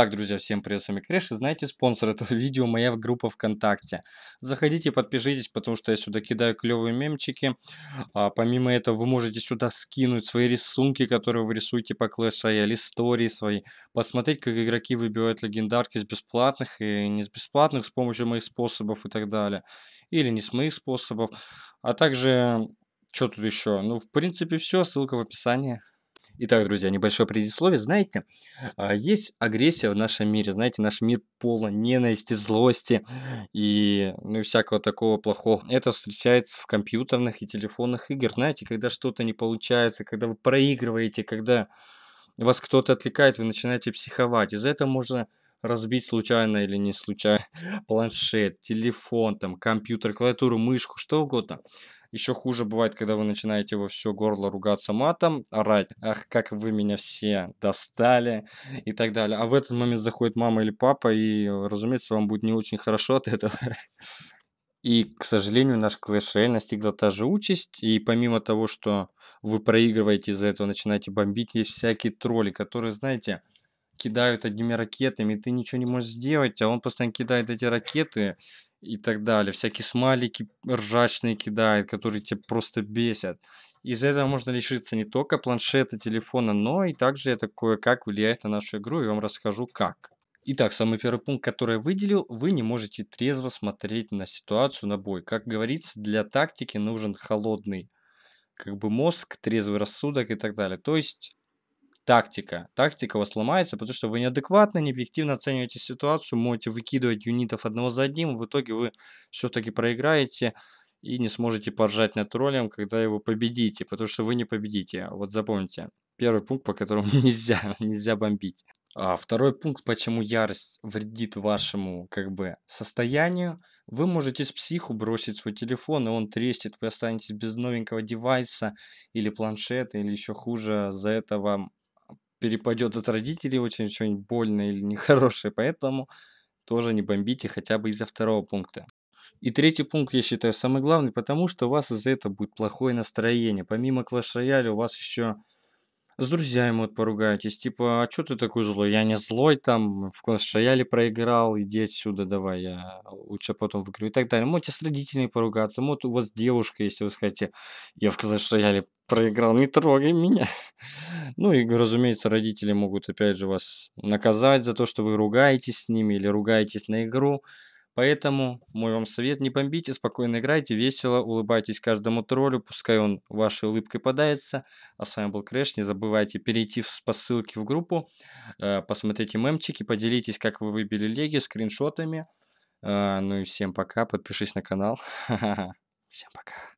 Так, друзья, всем привет, с вами Крэш, и знаете, спонсор этого видео моя группа ВКонтакте. Заходите, подпишитесь, потому что я сюда кидаю клевые мемчики. А, помимо этого, вы можете сюда скинуть свои рисунки, которые вы рисуете по Clash Royale, истории свои. Посмотреть, как игроки выбивают легендарки с бесплатных и не с бесплатных, с помощью моих способов и так далее. Или не с моих способов. А также, что тут еще? Ну, в принципе, все, ссылка в описании. Итак, друзья, небольшое предисловие. Знаете, а, есть агрессия в нашем мире. Знаете, наш мир полон ненависти, злости и ну, всякого такого плохого. Это встречается в компьютерных и телефонных играх. Знаете, когда что-то не получается, когда вы проигрываете, когда вас кто-то отвлекает, вы начинаете психовать. Из-за этого можно разбить случайно или не случайно планшет, телефон, там, компьютер, клавиатуру, мышку, что угодно. Еще хуже бывает, когда вы начинаете во все горло ругаться матом, орать, ах, как вы меня все достали и так далее. А в этот момент заходит мама или папа, и, разумеется, вам будет не очень хорошо от этого. И, к сожалению, наш Clash Royale настигла та же участь. И помимо того, что вы проигрываете из-за этого, начинаете бомбить, есть всякие тролли, которые, знаете, кидают одними ракетами, и ты ничего не можешь сделать, а он постоянно кидает эти ракеты, и так далее. Всякие смайлики ржачные кидают, которые тебя просто бесят. Из за этого можно лишиться не только планшета, телефона, но и также это кое-как влияет на нашу игру, и вам расскажу как. Итак, самый первый пункт, который я выделил, вы не можете трезво смотреть на ситуацию, на бой. Как говорится, для тактики нужен холодный как бы мозг, трезвый рассудок и так далее. То есть тактика. Тактика у вас ломается, потому что вы неадекватно, необъективно оцениваете ситуацию, можете выкидывать юнитов одного за одним, в итоге вы все-таки проиграете и не сможете поржать над троллем, когда его победите, потому что вы не победите. Вот запомните, первый пункт, по которому нельзя, нельзя бомбить. А второй пункт, почему ярость вредит вашему как бы состоянию, вы можете с психу бросить свой телефон, и он трестит, вы останетесь без новенького девайса или планшета, или еще хуже, за это вам перепадет от родителей очень что-нибудь больное или нехорошее, поэтому тоже не бомбите хотя бы из-за второго пункта. И третий пункт, я считаю, самый главный, потому что у вас из-за этого будет плохое настроение. Помимо Clash Royale у вас еще с друзьями вот поругаетесь, типа, а что ты такой злой? Я не злой, там, в Clash Royale проиграл, иди отсюда, давай, я лучше потом выиграю и так далее. Можете с родителями поругаться, может, у вас девушка, если вы скажете, я в Clash Royale проиграл, не трогай меня. Ну и, разумеется, родители могут опять же вас наказать за то, что вы ругаетесь с ними или ругаетесь на игру. Поэтому мой вам совет, не бомбите, спокойно играйте, весело, улыбайтесь каждому троллю, пускай он вашей улыбкой подается. А с вами был Крэш, не забывайте перейти по ссылке в группу, э, посмотрите мемчики, поделитесь, как вы выбили леги, скриншотами. Э, ну и всем пока, подпишись на канал. Всем пока.